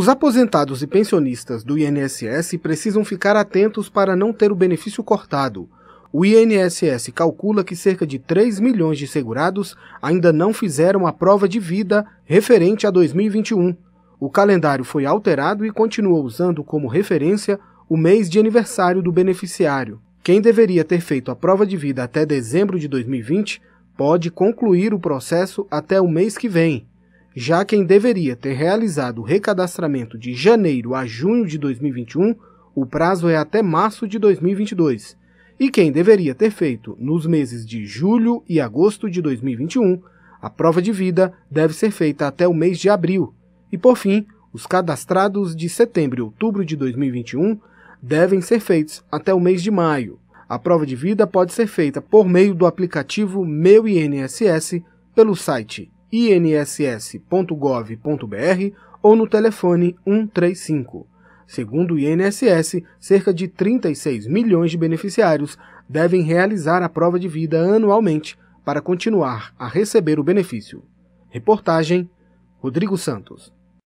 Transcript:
Os aposentados e pensionistas do INSS precisam ficar atentos para não ter o benefício cortado. O INSS calcula que cerca de 3 milhões de segurados ainda não fizeram a prova de vida referente a 2021. O calendário foi alterado e continua usando como referência o mês de aniversário do beneficiário. Quem deveria ter feito a prova de vida até dezembro de 2020 pode concluir o processo até o mês que vem. Já quem deveria ter realizado o recadastramento de janeiro a junho de 2021, o prazo é até março de 2022. E quem deveria ter feito nos meses de julho e agosto de 2021, a prova de vida deve ser feita até o mês de abril. E por fim, os cadastrados de setembro e outubro de 2021 devem ser feitos até o mês de maio. A prova de vida pode ser feita por meio do aplicativo Meu INSS pelo site inss.gov.br ou no telefone 135. Segundo o INSS, cerca de 36 milhões de beneficiários devem realizar a prova de vida anualmente para continuar a receber o benefício. Reportagem Rodrigo Santos.